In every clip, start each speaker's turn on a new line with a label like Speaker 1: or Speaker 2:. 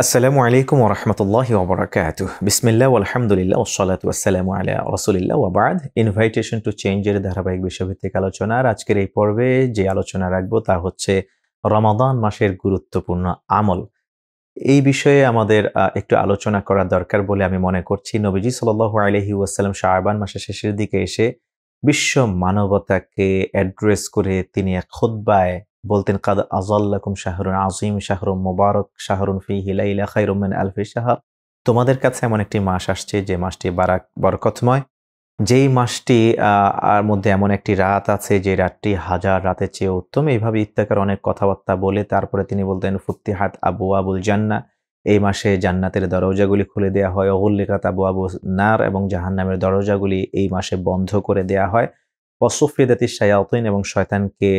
Speaker 1: আসসালামু আলাইকুম রহমতুল্লাহ ওবরাকাত বিসমিল্লা আলহামদুলিল্লাহ ওসালাত ওসালাম আলিয়া রসুলিল্লা ওবাদ ইনভাইটেশন টু চেঞ্জের ধারাবাহিক বিষয়ভিত্তিক আর আজকের এই পর্বে যে আলোচনা রাখবো তা হচ্ছে রমাদান মাসের গুরুত্বপূর্ণ আমল এই বিষয়ে আমাদের একটু আলোচনা করা দরকার বলে আমি মনে করছি নবীজি সাল্লাহ আলহি ওয়াসালাম শাহবান মাসের শেষের দিকে এসে বিশ্ব মানবতাকে অ্যাড্রেস করে তিনি এক খোদ্বায় বলতেন কাদ আজাল্লাকুম শাহরুন আজিম শাহরুম মোবারক শাহরুন ফি হিলাইলা খাইরুমিন আলফি শাহ তোমাদের কাছে এমন একটি মাস আসছে যে মাসটি বারাক বরকতময় যেই মাসটি আর মধ্যে এমন একটি রাত আছে যে রাতটি হাজার রাতের চেয়ে উত্তম এইভাবে ইত্যাকার অনেক কথাবার্তা বলে তারপরে তিনি বলতেন ফুত্তিহাত আবু আবুল জান্না এই মাসে জান্নাতের দরজাগুলি খুলে দেয়া হয় অগুল্লিকাত আবু আবু নার এবং জাহান্নামের দরজাগুলি এই মাসে বন্ধ করে দেয়া হয় অসফিদাতি শায়াতিন এবং শয়তানকে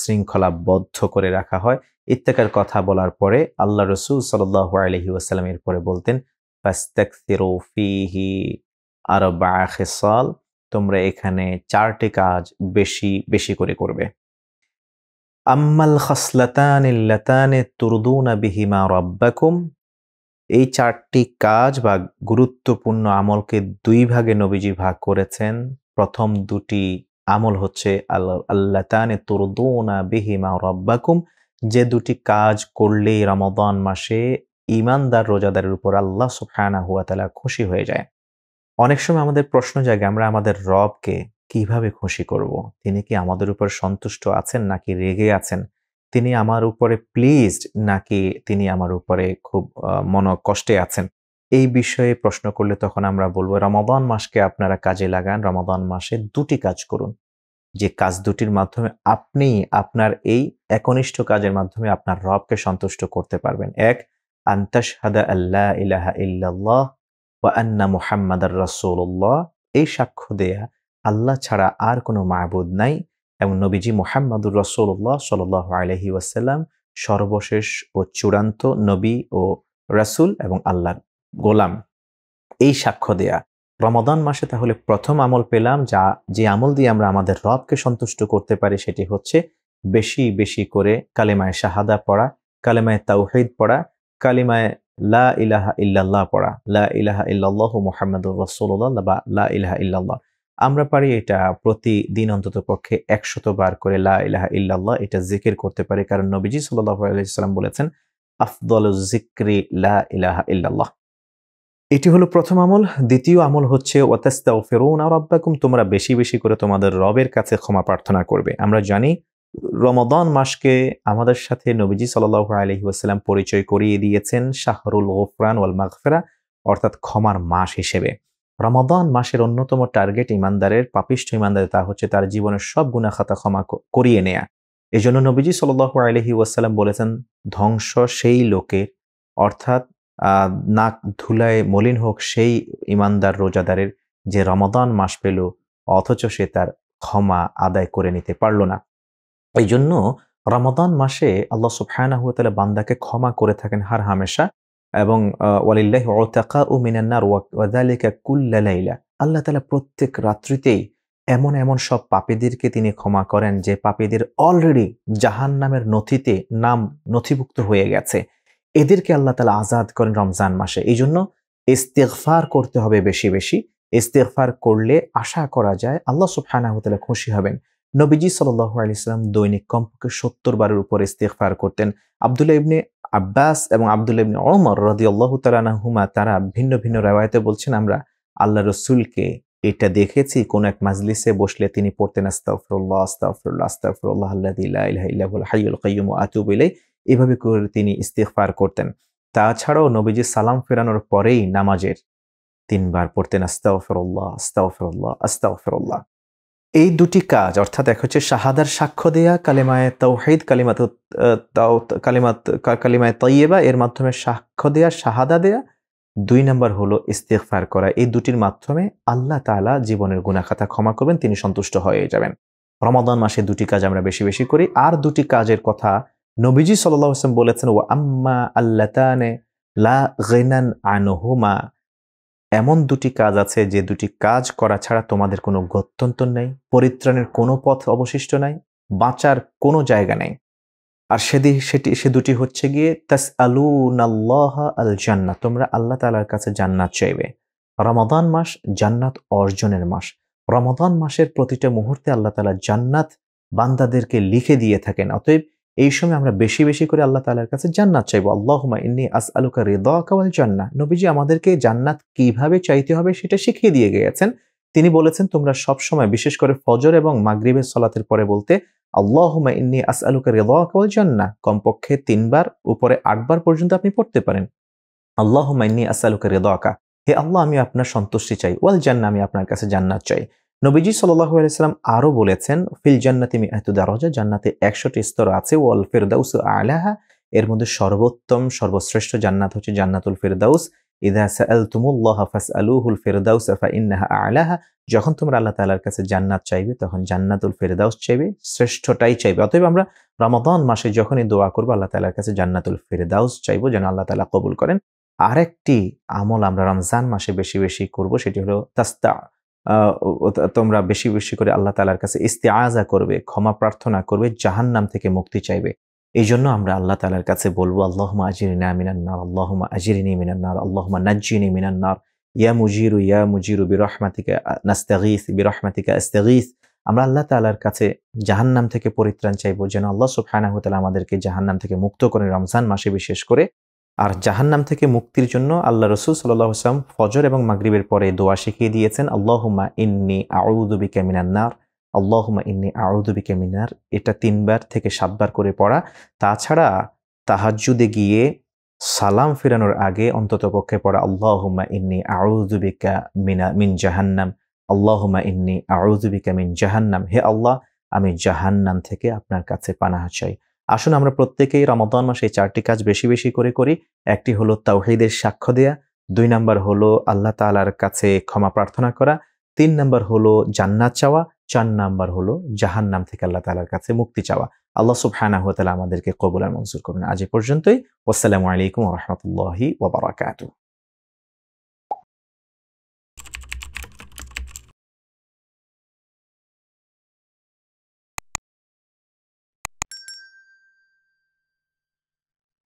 Speaker 1: শৃঙ্খলাবদ্ধ করে রাখা হয় ইত্তেকার কথা বলার পরে আল্লাহ রসুল সাল্লাহ আলহি ওয়াসাল্লাম এর পরে বলতেন তোমরা এখানে চারটি কাজ বেশি বেশি করে করবে আম্মাল খসলাতান ইল্লাতানে তুরদুনা বিহিমা রব্বাকুম এই চারটি কাজ বা গুরুত্বপূর্ণ আমলকে দুই ভাগে নবীজি ভাগ করেছেন প্রথম দুটি আমল হচ্ছে আল্লাহ তানে বিহিমা রব্বাকুম যে দুটি কাজ করলেই রমদান মাসে ইমানদার রোজাদারের উপর আল্লাহ সুখানা হুয়া তালা খুশি হয়ে যায় অনেক সময় আমাদের প্রশ্ন জাগে আমরা আমাদের রবকে কিভাবে খুশি করব। তিনি কি আমাদের উপর সন্তুষ্ট আছেন নাকি রেগে আছেন তিনি আমার উপরে প্লিজড নাকি তিনি আমার উপরে খুব মন কষ্টে আছেন এই বিষয়ে প্রশ্ন করলে তখন আমরা বলবো রমাদান মাসকে আপনারা কাজে লাগান রমাদান মাসে দুটি কাজ করুন যে কাজ দুটির মাধ্যমে আপনি আপনার এই একনিষ্ঠ কাজের মাধ্যমে আপনার রবকে সন্তুষ্ট করতে পারবেন এক আন্তাসহাদা আল্লাহ ইলাহা ইল্লাল্লাহ বা আন্না মুহাম্মাদ রাসৌল্লাহ এই সাক্ষ্য দেয়া আল্লাহ ছাড়া আর কোনো মাহবুদ নাই এবং নবীজি মোহাম্মদুর রসৌল্লাহ সাল্লাহ আলহি ওয়াসাল্লাম সর্বশেষ ও চূড়ান্ত নবী ও রাসুল এবং আল্লাহর গোলাম এই সাক্ষ্য দেয়া রমাদান মাসে তাহলে প্রথম আমল পেলাম যা যে আমল দিয়ে আমরা আমাদের রবকে সন্তুষ্ট করতে পারি সেটি হচ্ছে বেশি বেশি করে কালিমায় শাহাদা পড়া কালিমায় তাওহিদ পড়া কালিমায় লা ইলাহা ইল্লাল্লাহ পড়া লা ইলাহা ইল্লাল্লাহ মোহাম্মদুর রসুল্লাহ বা লা ইলাহা ইল্লাল্লাহ আমরা পারি এটা প্রতিদিন অন্তত পক্ষে একশত বার করে লা ইলাহা ইল্লাল্লাহ এটা জিকির করতে পারি কারণ নবীজি সাল্লাহ আলাইসাল্লাম বলেছেন আফদল জিক্রি লা ইলাহা ইল্লাল্লাহ এটি হলো প্রথম আমল দ্বিতীয় আমল হচ্ছে ওয়াতাস্তা ও ফেরৌনা রব্বাকুম তোমরা বেশি বেশি করে তোমাদের রবের কাছে ক্ষমা প্রার্থনা করবে আমরা জানি রমদান মাসকে আমাদের সাথে নবীজি সাল্লাহ আলহিউসাল্লাম পরিচয় করিয়ে দিয়েছেন শাহরুল ওফরান ওয়াল মাগফেরা অর্থাৎ ক্ষমার মাস হিসেবে রমদান মাসের অন্যতম টার্গেট ইমানদারের পাপিষ্ঠ ইমানদারের তা হচ্ছে তার জীবনের সব গুণাখাতা ক্ষমা করিয়ে নেয়া এজন্য নবীজি সাল্লাহ আলহি ওয়াসাল্লাম বলেছেন ধ্বংস সেই লোকের অর্থাৎ নাক ধুলায় মলিন হোক সেই ইমানদার রোজাদারের যে রমাদান মাস পেল অথচ সে তার ক্ষমা আদায় করে নিতে পারল না এই জন্য রমাদান মাসে আল্লাহ তালা বান্দাকে ক্ষমা করে থাকেন হার হামেশা এবং ওয়ালিল্লাহ ওতাকা ও মিনান্নার ওয়াদালিকা কুল্লালাইলা আল্লাহ তালা প্রত্যেক রাত্রিতেই এমন এমন সব পাপীদেরকে তিনি ক্ষমা করেন যে পাপীদের অলরেডি জাহান নামের নথিতে নাম নথিভুক্ত হয়ে গেছে এদেরকে আল্লাহ তালা আজাদ করেন রমজান মাসে এই জন্য ইস্তেকফার করতে হবে বেশি বেশি ইস্তেকফার করলে আশা করা যায় আল্লাহ সুফহানাহতালা খুশি হবেন নবীজি সাল্লাহ আলিয়াল্লাম দৈনিক কমপক্ষে সত্তর বারের উপর ইস্তেকফার করতেন আবদুল্লা ইবনে আব্বাস এবং আবদুল্লা ইবনে অমর রদি আল্লাহ তালাহুমা তারা ভিন্ন ভিন্ন রেওয়ায়তে বলছেন আমরা আল্লাহ রসুলকে এটা দেখেছি কোন এক মাজলিসে বসলে তিনি পড়তেন আস্তাফরুল্লাহ আস্তাফরুল্লাহ আস্তাফরুল্লাহ আল্লাহ ইলাহ ইল্লাহুল আতুব এভাবে করে তিনি ইস্তেফার করতেন তাছাড়াও নবীজি সালাম ফেরানোর পরেই নামাজের তিনবার পড়তেন আস্তাউফরল্লাহ আস্তাও আস্তাউফরল্লাহ এই দুটি কাজ অর্থাৎ এক হচ্ছে শাহাদার সাক্ষ্য দেয়া কালেমায় তৌহিদ কালিমাত কালিমাত কালিমায় তৈয়েবা এর মাধ্যমে সাক্ষ্য দেয়া শাহাদা দেয়া দুই নম্বর হলো ইস্তেফার করা এই দুটির মাধ্যমে আল্লাহ তালা জীবনের গুণাখাতা ক্ষমা করবেন তিনি সন্তুষ্ট হয়ে যাবেন রমাদান মাসে দুটি কাজ আমরা বেশি বেশি করি আর দুটি কাজের কথা নবীজি হোসেন বলেছেন ও আম্মা আল্লাতানে লা গেনান আনহুমা এমন দুটি কাজ আছে যে দুটি কাজ করা ছাড়া তোমাদের কোনো গত্যন্তর নেই পরিত্রাণের কোনো পথ অবশিষ্ট নাই বাঁচার কোনো জায়গা নেই আর সেদি সেটি সে দুটি হচ্ছে গিয়ে তাস আলু আল্লাহ আল জান্না তোমরা আল্লাহ তালার কাছে জান্নাত চাইবে রমাদান মাস জান্নাত অর্জনের মাস রমাদান মাসের প্রতিটা মুহূর্তে আল্লাহ তালা জান্নাত বান্দাদেরকে লিখে দিয়ে থাকেন অতএব এই সময় আমরা বেশি বেশি করে আল্লাহ তালার কাছে জান্নাত চাইবো আল্লাহমা ইন্নি আস আলুকা রেদা কাওয়াল জান্না নবীজি আমাদেরকে জান্নাত কিভাবে চাইতে হবে সেটা শিখিয়ে দিয়ে গিয়েছেন তিনি বলেছেন তোমরা সব সময় বিশেষ করে ফজর এবং মাগরিবের সলাতের পরে বলতে আল্লাহমা ইন্নি আস আলুকা রেদা জান্না কমপক্ষে তিনবার উপরে আটবার পর্যন্ত আপনি পড়তে পারেন আল্লাহমা ইন্নি আস আলুকা রেদাকা হে আল্লাহ আমি আপনার সন্তুষ্টি চাই ওয়াল জান্না আমি আপনার কাছে জান্নাত চাই নবীজি সাল্লাহু আলাইসাল্লাম আরও বলেছেন ফিল জান্নাতি মেহাতুদারজা জান্নাতে একশোটি স্তর আছে ওয়াল ফেরদাউস আলাহা এর মধ্যে সর্বোত্তম সর্বশ্রেষ্ঠ জান্নাত হচ্ছে জান্নাতুল ফেরদাউস ইদা সালতুমুল্লাহ ফাস আলুহুল ফেরদাউস আলাহা যখন তোমরা আল্লাহ তালার কাছে জান্নাত চাইবে তখন জান্নাতুল ফেরদাউস চাইবে শ্রেষ্ঠটাই চাইবে অতএব আমরা রমাদান মাসে যখনই দোয়া করবো আল্লাহ তালার কাছে জান্নাতুল ফেরদাউস চাইবো যেন আল্লাহ তালা কবুল করেন আরেকটি আমল আমরা রমজান মাসে বেশি বেশি করব সেটি হলো তাস্তা তোমরা বেশি বেশি করে আল্লাহ তালার কাছে ইস্তে আজা করবে ক্ষমা প্রার্থনা করবে জাহান্নাম থেকে মুক্তি চাইবে এই জন্য আমরা আল্লাহ তালার কাছে বলবো আল্লাহমা আজিরিনা মিনান্নার আল্লাহমা আজিরিনি মিনান্নার আল্লাহমা নাজিনী মিনান্নার ইয়া মুজিরু ইয়া মুজিরু বিরহমাতিকা নাস্তাগিস বিরহমাতিকা ইস্তাগিস আমরা আল্লাহ তালার কাছে জাহান্নাম থেকে পরিত্রাণ চাইবো যেন আল্লাহ সুফহানাহ তালা আমাদেরকে জাহান্নাম থেকে মুক্ত করে রমজান মাসে বিশেষ করে আর জাহান্নাম থেকে মুক্তির জন্য আল্লাহ রসুল সাল্লাহ ফজর এবং মাগরিবের পরে দোয়া শিখিয়ে দিয়েছেন আল্লাহমা ইন্নি আউদুবি ক্যামিনান্নার আল্লাহমা ইন্নি আউদুবি ক্যামিনার এটা তিনবার থেকে সাতবার করে পড়া তাছাড়া তাহাজুদে গিয়ে সালাম ফেরানোর আগে অন্ততপক্ষে পড়া আল্লাহমা ইন্নি আউদুবিকা মিনা মিন জাহান্নাম আল্লাহমা ইন্নি আউদুবিকা মিন জাহান্নাম হে আল্লাহ আমি জাহান্নাম থেকে আপনার কাছে পানাহা চাই আসুন আমরা প্রত্যেকেই রমাদান মাসে চারটি কাজ বেশি বেশি করে করি একটি হলো তাওহিদের সাক্ষ্য দেয়া দুই নাম্বার হলো আল্লাহ তালার কাছে ক্ষমা প্রার্থনা করা তিন নাম্বার হলো জান্নাত চাওয়া চার নাম্বার হলো জাহান নাম থেকে আল্লাহ তালার কাছে মুক্তি চাওয়া আল্লাহ সুবহানা হাতালা আমাদেরকে কবুলার আর মঞ্জুর করবেন আজ এ পর্যন্তই আসসালামু আলাইকুম রহমতুল্লাহি ওবরাকাতু